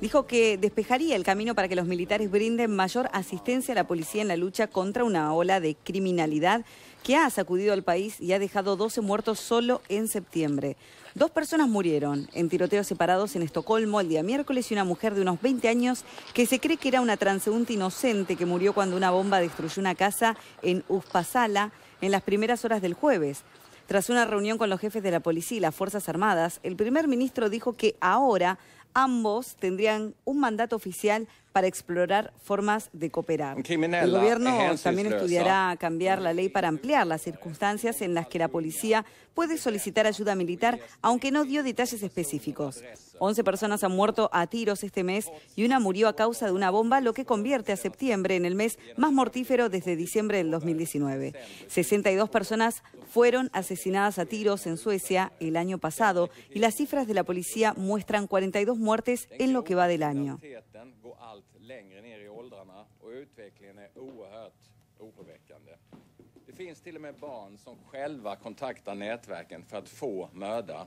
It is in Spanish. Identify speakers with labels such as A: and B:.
A: dijo que despejaría el camino para que los militares brinden mayor asistencia a la policía en la lucha contra una ola de criminalidad que ha sacudido al país y ha dejado 12 muertos solo en septiembre. Dos personas murieron en tiroteos separados en Estocolmo el día miércoles y una mujer de unos 20 años que se cree que era una transeúnte inocente que murió cuando una bomba destruyó una casa en Uspasala en las primeras horas del jueves. Tras una reunión con los jefes de la policía y las Fuerzas Armadas, el primer ministro dijo que ahora Ambos tendrían un mandato oficial para explorar formas de cooperar. El gobierno también estudiará cambiar la ley para ampliar las circunstancias en las que la policía puede solicitar ayuda militar, aunque no dio detalles específicos. 11 personas han muerto a tiros este mes y una murió a causa de una bomba, lo que convierte a septiembre en el mes más mortífero desde diciembre del 2019. 62 personas fueron asesinadas a tiros en Suecia el año pasado y las cifras de la policía muestran 42 muertes en lo que va del año. liten går allt längre ner i åldrarna och utvecklingen är oerhört oroväckande. Det finns till och med barn som själva kontaktar nätverken för att få mörda